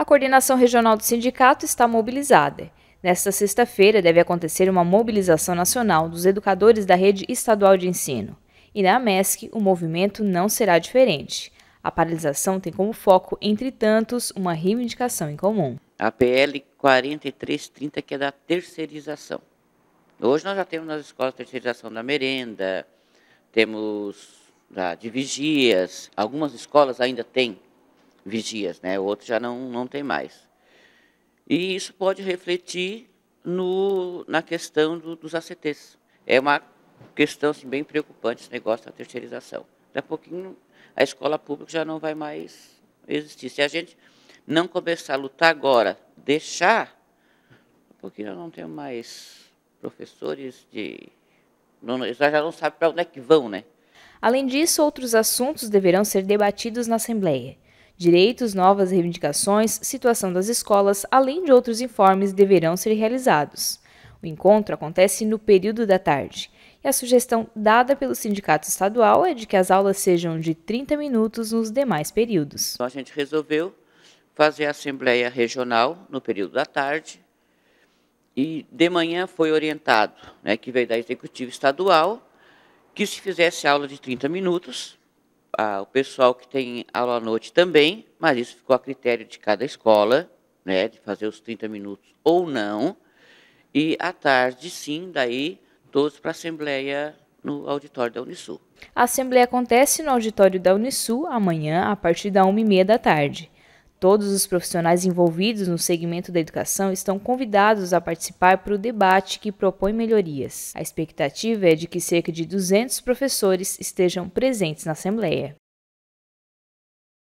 A coordenação regional do sindicato está mobilizada. Nesta sexta-feira deve acontecer uma mobilização nacional dos educadores da rede estadual de ensino. E na MESC, o movimento não será diferente. A paralisação tem como foco, entre tantos, uma reivindicação em comum. A PL 4330, que é da terceirização. Hoje nós já temos nas escolas terceirização da merenda, temos de vigias, algumas escolas ainda têm vigias, né? O outro já não, não tem mais. E isso pode refletir no, na questão do, dos ACTs. É uma questão assim, bem preocupante esse negócio da terceirização. Daqui a pouquinho a escola pública já não vai mais existir. Se a gente não começar a lutar agora, deixar, porque eu não tenho mais professores de. Não, já não sabe para onde é que vão, né? Além disso, outros assuntos deverão ser debatidos na Assembleia. Direitos, novas reivindicações, situação das escolas, além de outros informes, deverão ser realizados. O encontro acontece no período da tarde. E a sugestão dada pelo sindicato estadual é de que as aulas sejam de 30 minutos nos demais períodos. Então a gente resolveu fazer a assembleia regional no período da tarde e de manhã foi orientado, né, que veio da executiva estadual, que se fizesse aula de 30 minutos a, o pessoal que tem aula à noite também, mas isso ficou a critério de cada escola, né, de fazer os 30 minutos ou não. E à tarde, sim, daí todos para a Assembleia no auditório da Unisul. A Assembleia acontece no auditório da Unisul amanhã, a partir da 1h30 da tarde. Todos os profissionais envolvidos no segmento da educação estão convidados a participar para o debate que propõe melhorias. A expectativa é de que cerca de 200 professores estejam presentes na Assembleia.